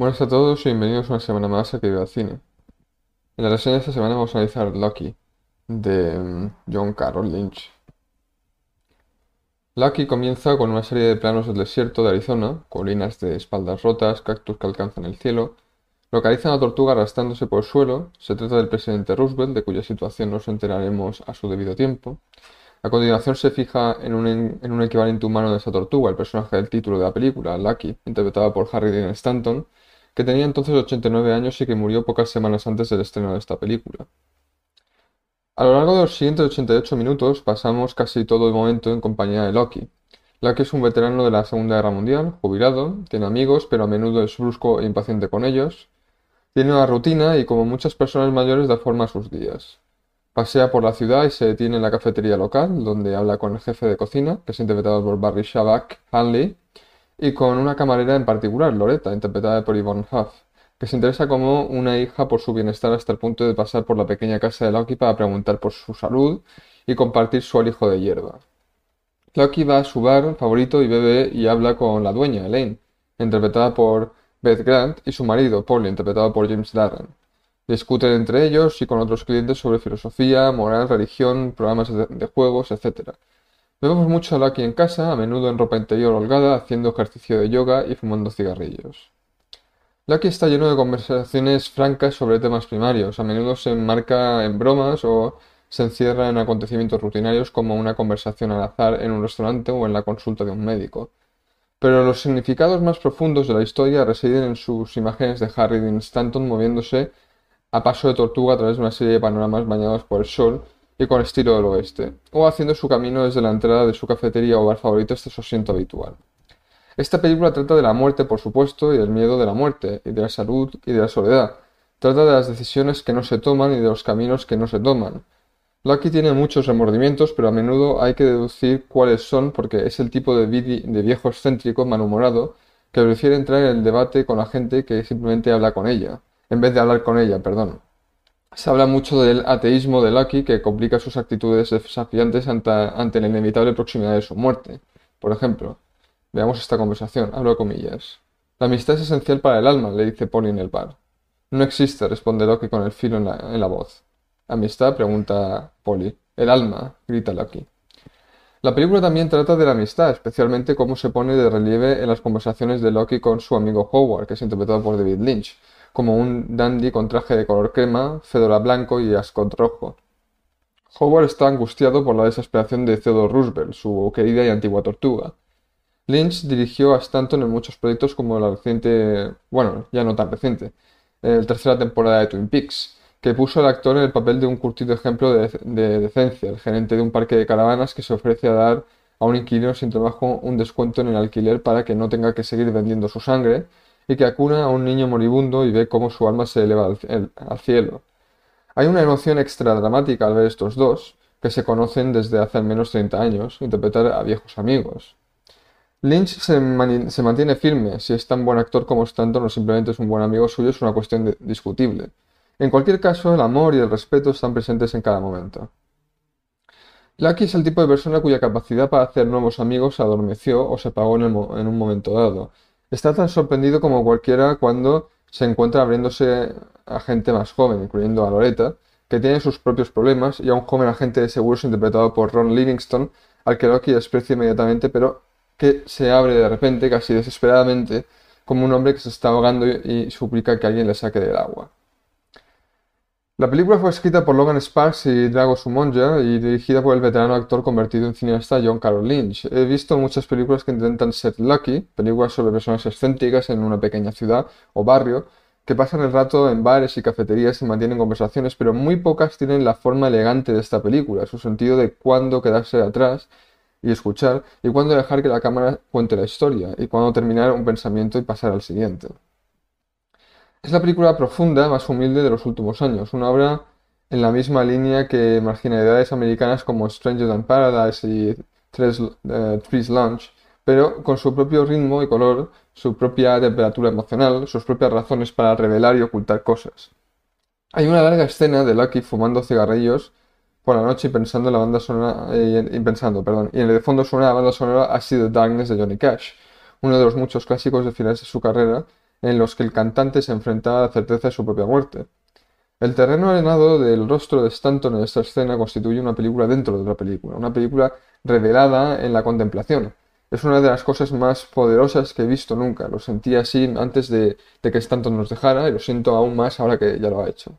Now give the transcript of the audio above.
Buenas a todos y bienvenidos una semana más a Que Viva Cine. En la reseña de esta semana vamos a analizar Lucky, de mm, John Carroll Lynch. Lucky comienza con una serie de planos del desierto de Arizona, colinas de espaldas rotas, cactus que alcanzan el cielo. Localizan a tortuga arrastrándose por el suelo. Se trata del presidente Roosevelt, de cuya situación nos enteraremos a su debido tiempo. A continuación se fija en un, en un, equivalente humano de esa tortuga, el personaje del título de la película, Lucky, interpretado por Harry Dean Stanton, que tenía entonces 89 años y que murió pocas semanas antes del estreno de esta película. A lo largo de los siguientes 88 minutos pasamos casi todo el momento en compañía de Loki. Loki es un veterano de la Segunda Guerra Mundial, jubilado, tiene amigos pero a menudo es brusco e impaciente con ellos, tiene una rutina y como muchas personas mayores da forma a sus días. Pasea por la ciudad y se detiene en la cafetería local, donde habla con el jefe de cocina, que es interpretado por Barry Shabak Hanley, y con una camarera en particular, Loretta, interpretada por Yvonne Huff, que se interesa como una hija por su bienestar hasta el punto de pasar por la pequeña casa de Loki para preguntar por su salud y compartir su alijo de hierba. Loki va a su bar favorito y bebe y habla con la dueña, Elaine, interpretada por Beth Grant, y su marido, Paul, interpretado por James Darren. Discuten entre ellos y con otros clientes sobre filosofía, moral, religión, programas de juegos, etc. Vemos mucho a Lucky en casa, a menudo en ropa interior holgada, haciendo ejercicio de yoga y fumando cigarrillos. Lucky está lleno de conversaciones francas sobre temas primarios, a menudo se enmarca en bromas o se encierra en acontecimientos rutinarios como una conversación al azar en un restaurante o en la consulta de un médico. Pero los significados más profundos de la historia residen en sus imágenes de Harry de Stanton moviéndose a paso de tortuga a través de una serie de panoramas bañados por el sol, y con estilo del oeste, o haciendo su camino desde la entrada de su cafetería o bar favorito hasta este su asiento habitual. Esta película trata de la muerte, por supuesto, y del miedo de la muerte, y de la salud y de la soledad. Trata de las decisiones que no se toman y de los caminos que no se toman. Lucky tiene muchos remordimientos, pero a menudo hay que deducir cuáles son porque es el tipo de, de viejo excéntrico malhumorado que prefiere entrar en el debate con la gente que simplemente habla con ella, en vez de hablar con ella, perdón. Se habla mucho del ateísmo de Loki que complica sus actitudes desafiantes ante, la inevitable proximidad de su muerte. Por ejemplo, veamos esta conversación, con comillas. La amistad es esencial para el alma, le dice Polly en el bar. No existe, responde Loki con el filo en la, voz. ¿Amistad? pregunta Polly. El alma, grita Loki. La película también trata de la amistad, especialmente cómo se pone de relieve en las conversaciones de Loki con su amigo Howard, que es interpretado por David Lynch, como un dandy con traje de color crema, fedora blanco y ascot rojo. Howard está angustiado por la desesperación de Theodore Roosevelt, su querida y antigua tortuga. Lynch dirigió a Stanton en muchos proyectos como la reciente, bueno, ya no tan reciente, la tercera temporada de Twin Peaks, que puso al actor en el papel de un curtido ejemplo de decencia, el gerente de un parque de caravanas que se ofrece a dar a un inquilino sin trabajo un descuento en el alquiler para que no tenga que seguir vendiendo su sangre, y que acuna a un niño moribundo y ve cómo su alma se eleva al, cielo. Hay una emoción extra dramática al ver estos dos, que se conocen desde hace al menos 30 años, interpretar a viejos amigos. Lynch se, mantiene firme, si es tan buen actor como Stanton o simplemente es un buen amigo suyo es una cuestión discutible. En cualquier caso, el amor y el respeto están presentes en cada momento. Lucky es el tipo de persona cuya capacidad para hacer nuevos amigos se adormeció o se apagó en un momento dado, Está tan sorprendido como cualquiera cuando se encuentra abriéndose a gente más joven, incluyendo a Loretta, que tiene sus propios problemas, y a un joven agente de seguros interpretado por Ron Livingston, al que Loki desprecia inmediatamente, pero que se abre de repente, casi desesperadamente, como un hombre que se está ahogando y, y suplica que alguien le saque del agua. La película fue escrita por Logan Sparks y Drago Sumonja y dirigida por el veterano actor convertido en cineasta John Carroll Lynch. He visto muchas películas que intentan ser lucky, películas sobre personas excéntricas en una pequeña ciudad o barrio, que pasan el rato en bares y cafeterías y mantienen conversaciones, pero muy pocas tienen la forma elegante de esta película, su sentido de cuándo quedarse atrás y escuchar, y cuándo dejar que la cámara cuente la historia, y cuándo terminar un pensamiento y pasar al siguiente. Es la película profunda más humilde de los últimos años, una obra en la misma línea que marginalidades americanas como Stranger Than Paradise y Tres, eh, Launch, Lunch, pero con su propio ritmo y color, su propia temperatura emocional, sus propias razones para revelar y ocultar cosas. Hay una larga escena de Lucky fumando cigarrillos por la noche y pensando en la banda sonora eh, y pensando, perdón, y en el fondo suena la banda sonora Así the Darkness de Johnny Cash, uno de los muchos clásicos de finales de su carrera en los que el cantante se enfrenta a la certeza de su propia muerte. El terreno arenado del rostro de Stanton en esta escena constituye una película dentro de otra película, una película revelada en la contemplación. Es una de las cosas más poderosas que he visto nunca. Lo sentí así antes de, de que Stanton nos dejara y lo siento aún más ahora que ya lo ha hecho.